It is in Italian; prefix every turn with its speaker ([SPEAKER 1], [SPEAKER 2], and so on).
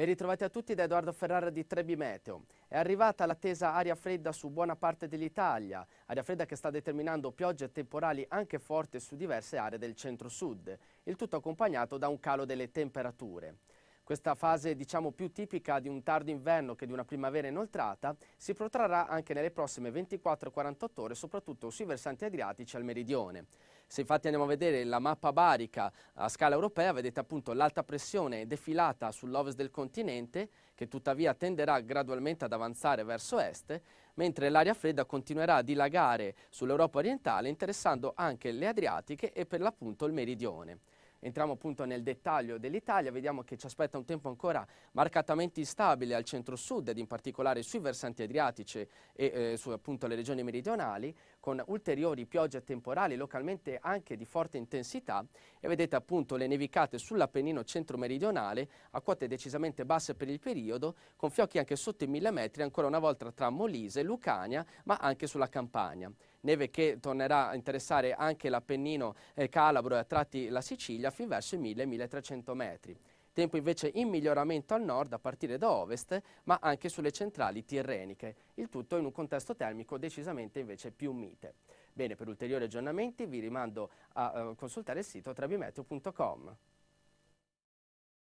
[SPEAKER 1] Ben ritrovati a tutti da Edoardo Ferrara di Trebi Meteo. È arrivata l'attesa aria fredda su buona parte dell'Italia, aria fredda che sta determinando piogge temporali anche forti su diverse aree del centro-sud, il tutto accompagnato da un calo delle temperature. Questa fase diciamo più tipica di un tardo inverno che di una primavera inoltrata si protrarrà anche nelle prossime 24-48 ore soprattutto sui versanti adriatici al meridione. Se infatti andiamo a vedere la mappa barica a scala europea, vedete appunto l'alta pressione defilata sull'ovest del continente, che tuttavia tenderà gradualmente ad avanzare verso est, mentre l'aria fredda continuerà a dilagare sull'Europa orientale, interessando anche le Adriatiche e per l'appunto il meridione entriamo appunto nel dettaglio dell'Italia, vediamo che ci aspetta un tempo ancora marcatamente instabile al centro-sud ed in particolare sui versanti adriatici e eh, su appunto le regioni meridionali, con ulteriori piogge temporali localmente anche di forte intensità e vedete appunto le nevicate sull'Appennino centro-meridionale a quote decisamente basse per il periodo, con fiocchi anche sotto i 1000 metri ancora una volta tra Molise, Lucania, ma anche sulla Campania neve che tornerà a interessare anche l'Appennino eh, Calabro e a tratti la Sicilia fin verso i 1000-1300 metri. Tempo invece in miglioramento al nord a partire da ovest, ma anche sulle centrali tirreniche, il tutto in un contesto termico decisamente invece più mite. Bene, per ulteriori aggiornamenti vi rimando a uh, consultare il sito trebimeteo.com.